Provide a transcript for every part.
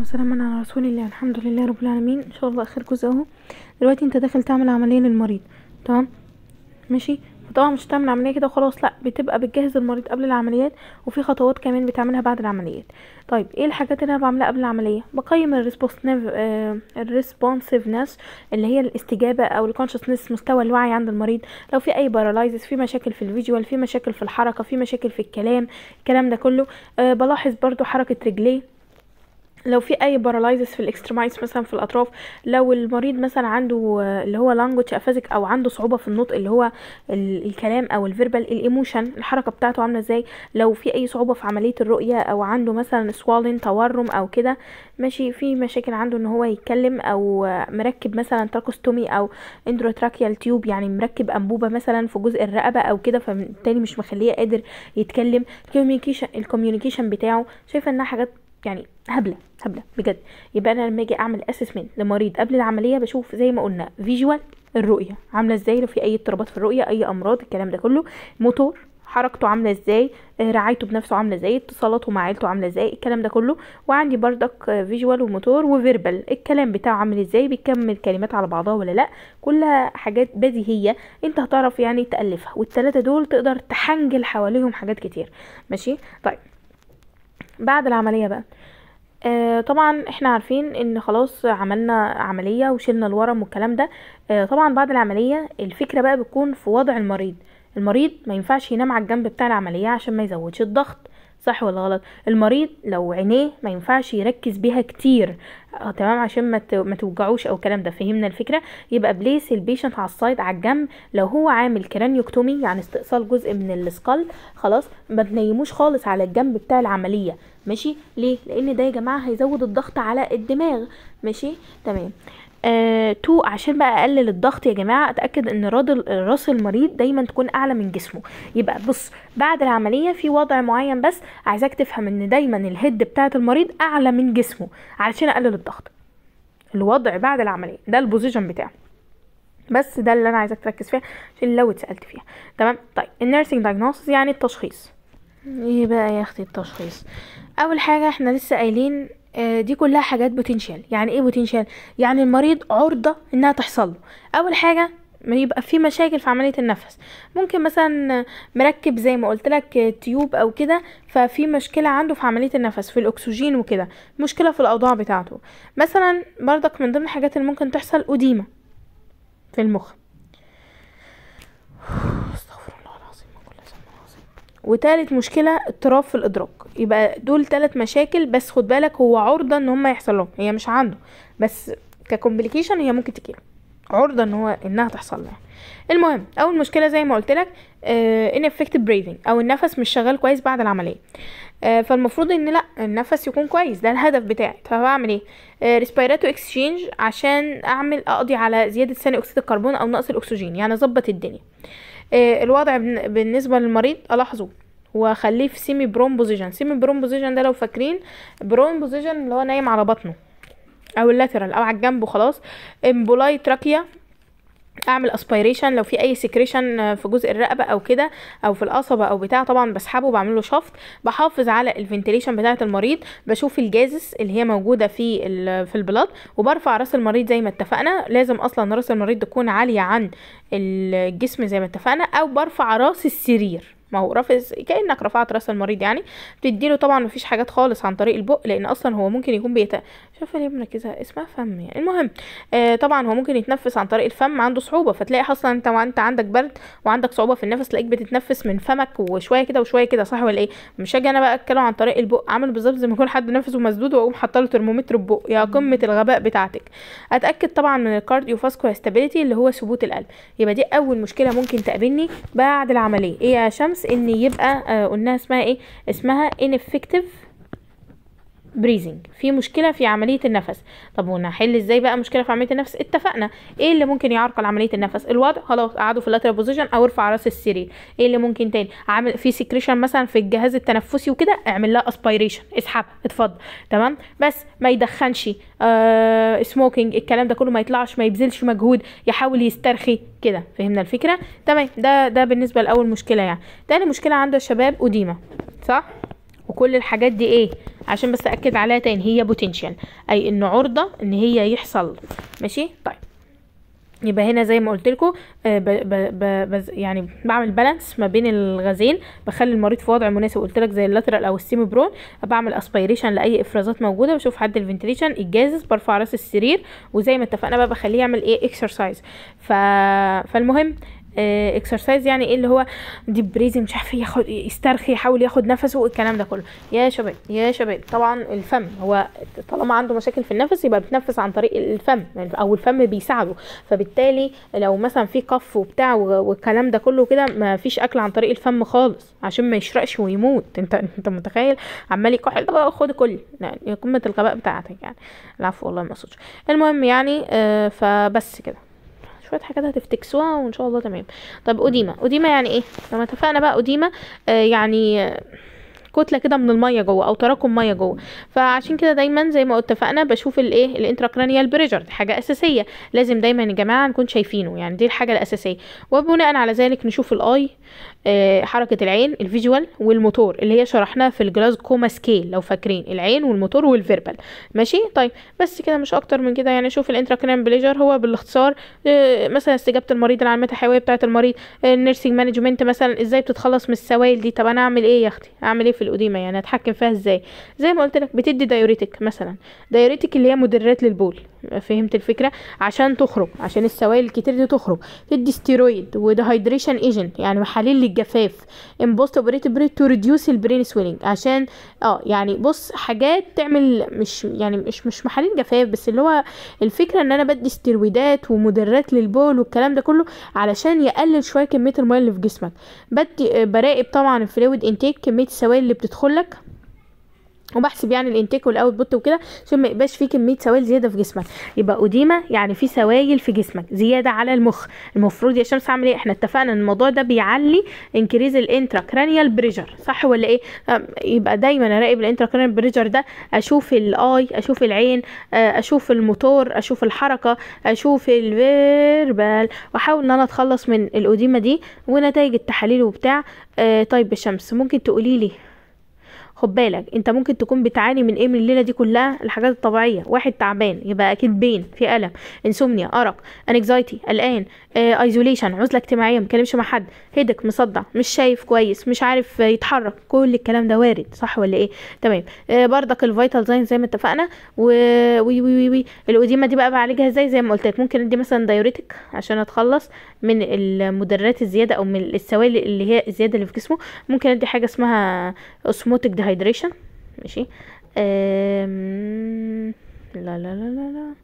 وسلاما على رسول الله الحمد لله رب العالمين ان شاء الله اخر جزء اهو دلوقتي انت داخل تعمل عمليه للمريض تمام ماشي فطبعا مش هتعمل عمليه كده وخلاص لا بتبقى بتجهز المريض قبل العمليات وفي خطوات كمان بتعملها بعد العمليات طيب ايه الحاجات اللي انا بعملها قبل العمليه بقيم الريسبونسيفنس آه، اللي هي الاستجابه او الكونشسنس مستوى الوعي عند المريض لو في اي بارالايزس في مشاكل في الفيجوال في مشاكل في الحركه في مشاكل في الكلام الكلام ده كله آه، بلاحظ برضو حركه رجليه لو في اي بارالايزس في الاكستريمايز مثلا في الاطراف لو المريض مثلا عنده آه، اللي هو لانجوج افازيك او عنده صعوبه في النطق اللي هو الكلام او الفيربال الايموشن الحركه بتاعته عامله ازاي لو في اي صعوبه في عمليه الرؤيه او عنده مثلا سوالين تورم او كده ماشي في مشاكل عنده ان هو يتكلم او آه، مركب مثلا تراكوستومي او اندروتراكيال تيوب يعني مركب انبوبه مثلا في جزء الرقبه او كده فبالتالي مش مخليه قادر يتكلم الكوميونيكيشن بتاعه شايفه انها حاجات يعني هبله هبله بجد يبقى انا لما اجي اعمل اسسمنت لمريض قبل العمليه بشوف زي ما قلنا فيجوال الرؤيه عامله ازاي لو في اي اضطرابات في الرؤيه اي امراض الكلام ده كله موتور حركته عامله ازاي آه، رعايته بنفسه عامله ازاي اتصالاته مع عيلته عامله ازاي الكلام ده كله وعندي بردك فيجوال آه، وموتور وفيربال الكلام بتاعه عامل ازاي بيكمل كلمات على بعضها ولا لا كلها حاجات بديهيه انت هتعرف يعني تالفها والثلاثه دول تقدر تحنجل حواليهم حاجات كتير ماشي طيب بعد العملية بقى آه طبعا احنا عارفين ان خلاص عملنا عملية وشلنا الورم والكلام ده آه طبعا بعد العملية الفكرة بقى بتكون في وضع المريض المريض ما ينفعش ينام على الجنب بتاع العملية عشان ما يزودش الضغط صح ولا غلط المريض لو عينيه ما ينفعش يركز بيها كتير آه، تمام عشان ما ما توجعوش او الكلام ده فهمنا الفكره يبقى بليس البيشنت على السايد على الجنب لو هو عامل كرانيوكتومي يعني استئصال جزء من السكال خلاص ما تنيموش خالص على الجنب بتاع العمليه ماشي ليه لان ده يا جماعه هيزود الضغط على الدماغ ماشي تمام آه تو عشان بقى اقلل الضغط يا جماعه اتاكد ان راس المريض دايما تكون اعلى من جسمه يبقى بص بعد العمليه في وضع معين بس عايزاك تفهم ان دايما الهيد بتاعه المريض اعلى من جسمه علشان اقلل الضغط الوضع بعد العمليه ده البوزيشن بتاعه بس ده اللي انا عايزاك تركز فيها عشان لو اتسالت فيها تمام طيب النيرسينج دايجنوستس يعني التشخيص ايه بقى يا اختي التشخيص اول حاجه احنا لسه قايلين آه، دي كلها حاجات بوتنشال يعني ايه بوتنشال يعني المريض عرضه انها تحصل له اول حاجه يبقى في مشاكل في عمليه النفس ممكن مثلا مركب زي ما قلت لك تيوب او كده ففي مشكله عنده في عمليه النفس في الاكسجين وكده مشكله في الاوضاع بتاعته مثلا برضك من ضمن الحاجات اللي ممكن تحصل اديمه في المخ وتالت مشكلة اضطراب في الإدراك يبقى دول تلات مشاكل بس خد بالك هو عرضة ان هما يحصل لهم هي مش عنده بس ككومبليكيشن هي ممكن تجيله عرضة ان هو انها تحصل له المهم اول مشكله زي ما قلت لك ان افكتيف بريذنج او النفس مش شغال كويس بعد العمليه آه فالمفروض ان لا النفس يكون كويس ده الهدف بتاعي فبعمل ايه آه ريسبيراتو اكسشينج عشان اعمل اقضي على زياده ثاني اكسيد الكربون او نقص الاكسجين يعني اظبط الدنيا آه، الوضع بالنسبه للمريض الاحظه واخليه في سيمي برون بوزيشن سيمي برون بوزيشن ده لو فاكرين برون بوزيشن اللي هو نايم على بطنه او اللاترال او على الجنب وخلاص امبولاي تراكيا اعمل اسبيريشن لو في اي سكريشن آه، في جزء الرقبه او كده او في القصبه او بتاع طبعا بسحبه بعمله شفط بحافظ على الفنتيليشن بتاعه المريض بشوف الجازس اللي هي موجوده في في البلاط وبرفع راس المريض زي ما اتفقنا لازم اصلا راس المريض تكون عاليه عن الجسم زي ما اتفقنا او برفع راس السرير ما هو رافع كانك رفعت راس المريض يعني بتديله طبعا مفيش حاجات خالص عن طريق البق لان اصلا هو ممكن يكون بيت شوف ليه مركزه اسمها فم يعني المهم آه طبعا هو ممكن يتنفس عن طريق الفم عنده صعوبه فتلاقي اصلا انت وانت عندك برد وعندك صعوبه في النفس تلاقيك بتتنفس من فمك وشويه كده وشويه كده صح ولا ايه مش هاجي انا بقى اتكلم عن طريق البق عامل بالظبط زي ما يكون حد نفسه مسدود واقوم حاطه له ترمومتر بق يا قمه الغباء بتاعتك اتاكد طبعا من الكارديو فاسكولار ستابيليتي اللي هو ثبوت القلب يبقى دي اول مشكله ممكن تقابلني بعد العمليه ايه يا شمس ان يبقى آه، قلناها اسمها ايه اسمها ineffective بريزنج في مشكله في عمليه النفس طب ونحل ازاي بقى مشكله في عمليه النفس اتفقنا ايه اللي ممكن يعرقل عمليه النفس الوضع خلاص قعدوا في اللاتر بوزيشن او ارفع راس السرير ايه اللي ممكن تاني عامل في سكريشن مثلا في الجهاز التنفسي وكده اعمل لها اسبيريشن اسحبها اتفضل تمام بس ما يدخنش آه سموكينج الكلام ده كله ما يطلعش ما يبذلش مجهود يحاول يسترخي كده فهمنا الفكره تمام ده ده بالنسبه لاول مشكله يعني تاني مشكله عند الشباب قديمه صح وكل الحاجات دي ايه عشان بس اكد عليها تاني هي بوتنشال اي ان عرضه ان هي يحصل ماشي طيب يبقى هنا زي ما قلت لكم آه، يعني بعمل بالانس ما بين الغازين بخلي المريض في وضع مناسب قلت لك زي اللاترال او السيمي برون بعمل اسبيريشن لاي افرازات موجوده بشوف حد الفنتليشن الجازز برفع راس السرير وزي ما اتفقنا بقى بخليه يعمل ايه اكسرسايز ف... فالمهم اكسرسايز آه، يعني ايه اللي هو دي بريزنج مش عارف إيه، ياخد يسترخي يحاول ياخد نفسه الكلام ده كله يا شباب يا شباب طبعا الفم هو طالما عنده مشاكل في النفس يبقى بتنفس عن طريق الفم يعني او الفم بيساعده فبالتالي لو مثلا في قف وبتاع والكلام ده كله كده ما فيش اكل عن طريق الفم خالص عشان ما يشرقش ويموت انت انت متخيل عمال يكحل آه، خد كل يعني قمه الغباء بتاعتك يعني العفو والله ما المهم يعني آه، فبس كده شويه حاجات هتفتكسوها وان شاء الله تمام طب قديمه قديمه يعني ايه لما اتفقنا بقى قديمه آه، يعني آه، كتله كده من الميه جوه او تراكم ميه جوه فعشان كده دايما زي ما اتفقنا بشوف الايه الانتراكرانيال بريجر دي حاجه اساسيه لازم دايما يا جماعه نكون شايفينه يعني دي الحاجه الاساسيه وبناء على ذلك نشوف الاي آه، حركة العين الفيجوال والموتور اللي هي شرحناها في الجلاس كوما سكيل لو فاكرين العين والموتور والفيربال ماشي طيب بس كده مش اكتر من كده يعني شوف الانتراكرين بليجر هو بالاختصار آه، مثلا استجابة المريض العلامات الحيوية بتاعة المريض النيرسينج آه، مانجمنت مثلا ازاي بتتخلص من السوائل دي طب انا اعمل ايه يا اختي اعمل ايه في القديمة يعني اتحكم فيها ازاي زي ما قلت لك بتدي دايوريتك مثلا دايوريتك اللي هي مدرات للبول فهمت الفكرة عشان تخرج عشان السوائل الكتير دي تخرج تدي ستيرويد وده هايدريشن ايجنت يعني محاليل الجفاف embossed operate تو ريديوس البرين سويلنج عشان اه يعني بص حاجات تعمل مش يعني مش مش محاليل جفاف بس اللي هو الفكره ان انا بدي استرويدات ومدرات للبول والكلام ده كله علشان يقلل شويه كميه الميه اللي في جسمك بدي آه، براقب طبعا الفلويد انتيك كميه السوائل اللي بتدخلك وبحسب يعني الانتيك والاوتبوت وكده عشان ما يبقاش فيه كميه سوائل زياده في جسمك يبقى قديمه يعني في سوائل في جسمك زياده على المخ المفروض يا شمس عامل ايه احنا اتفقنا ان الموضوع ده بيعلي انكريز الانترا كرانيال بريجر صح ولا ايه يبقى دايما اراقب الانترا كرانيال بريجر ده اشوف الاي اشوف العين اشوف الموتور اشوف الحركه اشوف الفيربال واحاول ان انا اتخلص من القديمه دي ونتائج التحاليل وبتاع طيب الشمس ممكن تقولي لي خد بالك انت ممكن تكون بتعاني من ايه من الليله دي كلها الحاجات الطبيعيه واحد تعبان يبقى اكيد بين في الم انسومنيا ارق انكزايتي قلقان ايزوليشن آه، عزله اجتماعيه ما بتكلمش مع حد هيدك مصدع مش شايف كويس مش عارف يتحرك كل الكلام ده وارد صح ولا ايه تمام بردك الفيتال زين زي ما اتفقنا و وي وي وي القديمه دي بقى بعالجها ازاي زي ما قلت لك ممكن ادي مثلا دايوريتك عشان اتخلص من المدرات الزياده او من السوائل اللي هي الزياده اللي في جسمه ممكن ادي حاجه اسمها اوسموتك هايدريشن ماشي لا لا لا لا لا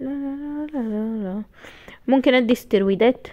لا لا لا لا ممكن ادي استرويدات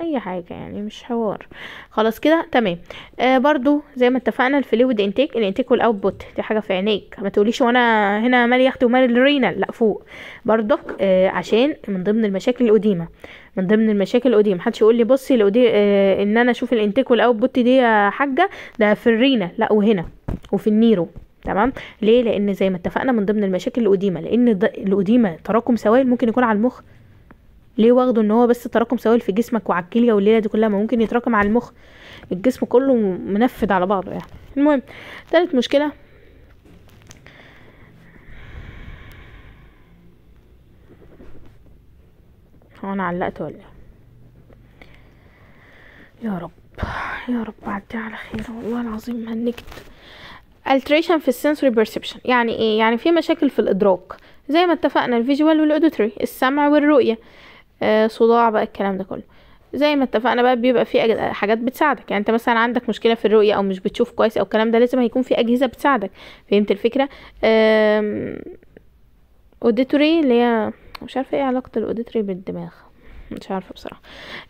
اي حاجة يعني مش حوار خلاص كده تمام آه برضو زي ما اتفقنا الفلويد انتيك الانتيك والاوتبوت دي حاجة في عينيك ما تقوليش وانا هنا مالي اختي ومالي الرينال لا فوق برضك آه عشان من ضمن المشاكل القديمة من ضمن المشاكل القديمة محدش يقول لي بصي لو دي آه ان انا اشوف الانتيك والاوتبوت دي يا حاجة ده في الرينا لا وهنا وفي النيرو تمام ليه لان زي ما اتفقنا من ضمن المشاكل القديمه لان القديمه تراكم سوائل ممكن يكون على المخ ليه واخده ان هو بس تراكم سوائل في جسمك وعلى الكليه والليله دي كلها ما ممكن يتراكم على المخ الجسم كله منفذ على بعضه يعني المهم تالت مشكله هو انا علقت ولا إيه؟ يا رب يا رب عدي على خير والله العظيم هنكت alteration في السنسوري perception يعني ايه يعني في مشاكل في الادراك زي ما اتفقنا الفيجوال والاوديتوري السمع والرؤيه آه، صداع بقى الكلام ده كله زي ما اتفقنا بقى بيبقى في حاجات بتساعدك يعني انت مثلا عندك مشكله في الرؤيه او مش بتشوف كويس او الكلام ده لازم هيكون في اجهزه بتساعدك فهمت الفكره اوديتوري اللي هي مش عارفه ايه علاقه الاوديتوري بالدماغ مش عارفه بصراحه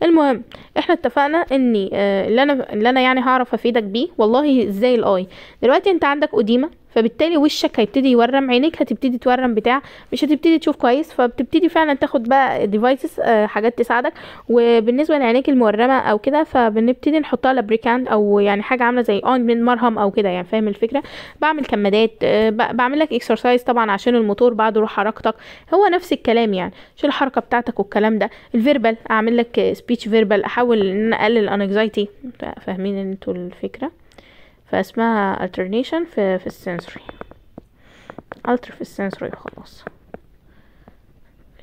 المهم احنا اتفقنا اني آه، اللي انا اللي انا يعني هعرف افيدك بيه والله ازاي الاي دلوقتي انت عندك اوديما فبالتالي وشك هيبتدي يورم عينيك هتبتدي تورم بتاع مش هتبتدي تشوف كويس فبتبتدي فعلا تاخد بقى ديفايسز آه، حاجات تساعدك وبالنسبه لعينيك المورمه او كده فبنبتدي نحطها لابريكانت او يعني حاجه عامله زي اون من مرهم او كده يعني فاهم الفكره بعمل كمادات آه، بعمل لك اكسرسايز طبعا عشان الموتور بعد روح حركتك هو نفس الكلام يعني شو الحركه بتاعتك والكلام ده الفيربال اعمل لك سبيتش فيربال احاول ان انا اقلل انكزايتي فاهمين انتوا الفكره فاسمها alternation في, في السنسوري alter في السنسوري خلاص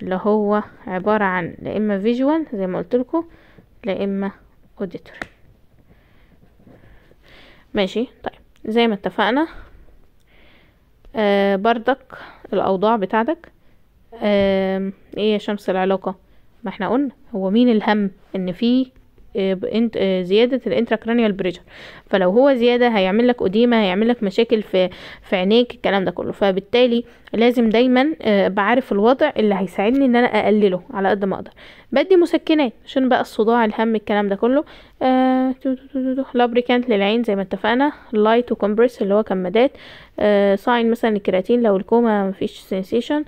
اللي هو عبارة عن لا اما فيجوال زي ما لكم لا اما اوديتور ماشي طيب زي ما اتفقنا آه بردك الاوضاع بتاعتك آه ايه يا شمس العلاقة ما احنا قلنا هو مين الهم ان في آه، آه، زيادة الانتراكرانيال بريشر فلو هو زيادة هيعمل لك قديمة هيعمل لك مشاكل في في عينيك الكلام ده كله فبالتالي لازم دايما آه، بعرف الوضع اللي هيساعدني ان انا اقلله على قد ما اقدر بدي مسكنات عشان بقى الصداع الهم الكلام ده كله لابريكانت للعين زي ما اتفقنا لايت وكمبرس اللي هو كمادات صاين ساين مثلا الكرياتين لو الكوما مفيش سنسيشن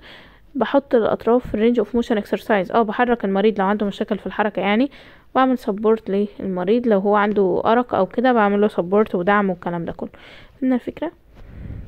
بحط الاطراف في الرينج اوف موشن اكسرسايز اه بحرك المريض لو عنده مشاكل في الحركه يعني بعمل سبورت للمريض لو هو عنده ارق او كده بعمله سبورت ودعم والكلام ده كله فهمنا الفكره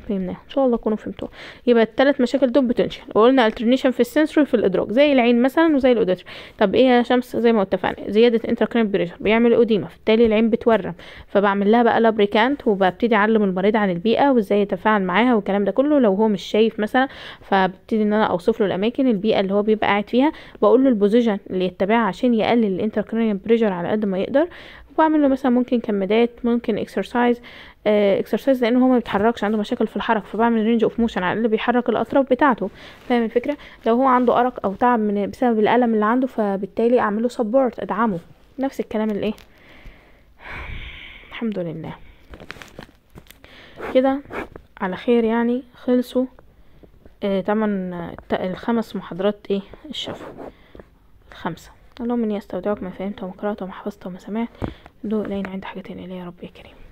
فهمناها ان شاء الله تكونوا فهمتوها يبقى الثلاث مشاكل دول بوتنشال وقلنا الترنيشن في السنسور في الادراك زي العين مثلا وزي الاوديتر طب ايه يا شمس زي ما اتفقنا زياده انتراكرين بريشر بيعمل اوديما فبالتالي العين بتورم فبعمل لها بقى لابريكانت وببتدي اعلم المريض عن البيئه وازاي يتفاعل معاها والكلام ده كله لو هو مش شايف مثلا فببتدي ان انا اوصف له الاماكن البيئه اللي هو بيبقى قاعد فيها بقول له البوزيشن اللي يتبعها عشان يقلل الانتراكرين بريشر على قد ما يقدر واعمل له مثلا ممكن كمادات ممكن اكسرسايز اكسرسايز لان هو ما بيتحركش عنده مشاكل في الحركه فبعمل رينج اوف موشن على اللي بيحرك الاطراف بتاعته فاهم الفكره لو هو عنده ارق او تعب من بسبب الالم اللي عنده فبالتالي اعمل له سبورت ادعمه نفس الكلام الايه الحمد لله كده على خير يعني خلصوا آه تمن الخمس محاضرات ايه الشفا الخمسه اللهم اني استودعك ما فهمت وما قرأت وما حفظت وما سمعت دو لين عند حاجتين الي يا رب يا كريم